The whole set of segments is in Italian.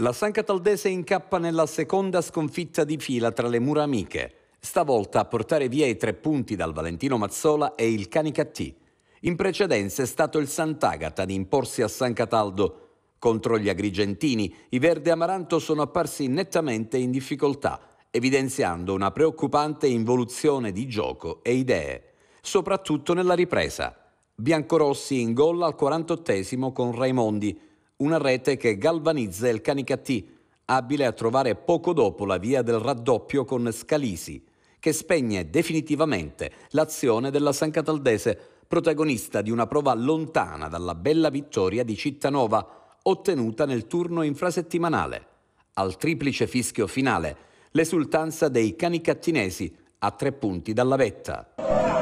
La San Cataldese incappa nella seconda sconfitta di fila tra le mura amiche. Stavolta a portare via i tre punti dal Valentino Mazzola e il Canicattì. In precedenza è stato il Sant'Agata ad imporsi a San Cataldo. Contro gli agrigentini, i Verde Amaranto sono apparsi nettamente in difficoltà, evidenziando una preoccupante involuzione di gioco e idee, soprattutto nella ripresa. Biancorossi ingolla al 48 con Raimondi, una rete che galvanizza il Canicattì, abile a trovare poco dopo la via del raddoppio con Scalisi, che spegne definitivamente l'azione della San Cataldese, protagonista di una prova lontana dalla bella vittoria di Cittanova, ottenuta nel turno infrasettimanale. Al triplice fischio finale, l'esultanza dei canicattinesi a tre punti dalla vetta.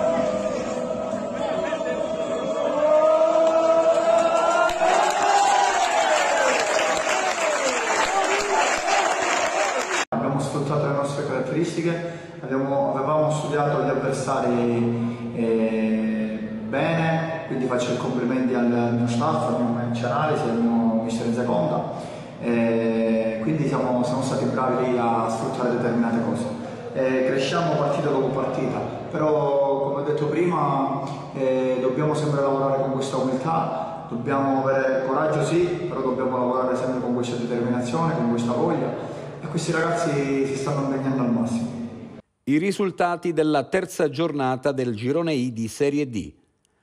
caratteristiche, Abbiamo, avevamo studiato gli avversari eh, bene, quindi faccio i complimenti al mio staff, al mio manager analisi, al mio mister Zaconda, eh, quindi siamo, siamo, stati bravi lì a sfruttare determinate cose. Eh, cresciamo partita dopo partita, però come ho detto prima eh, dobbiamo sempre lavorare con questa umiltà, dobbiamo avere coraggio sì, però dobbiamo lavorare sempre con questa determinazione, con questa voglia e questi ragazzi si stanno impegnando al massimo. I risultati della terza giornata del girone I di Serie D.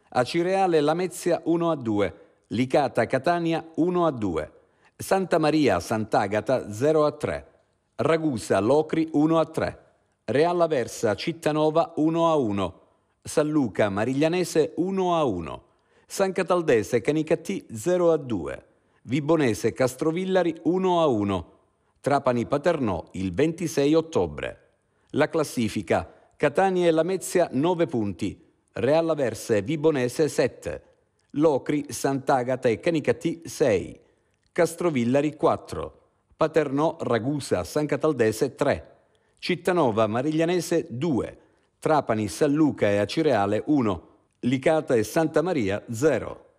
A Cireale Lamezia 1 a 2, Licata Catania 1 a 2, Santa Maria Sant'Agata 0 a 3, Ragusa Locri 1 a 3, Real Aversa Cittanova 1 a 1, San Luca Mariglianese 1 a 1, San Cataldese Canicattì 0 a 2, Vibonese Castrovillari 1 a 1, Trapani-Paternò il 26 ottobre. La classifica Catania e Lamezia 9 punti, Real Averse Vibonese 7, Locri, Sant'Agata e Canicati 6, Castrovillari 4, Paternò, Ragusa, San Cataldese 3, Cittanova, Mariglianese 2, Trapani, San Luca e Acireale 1, Licata e Santa Maria 0.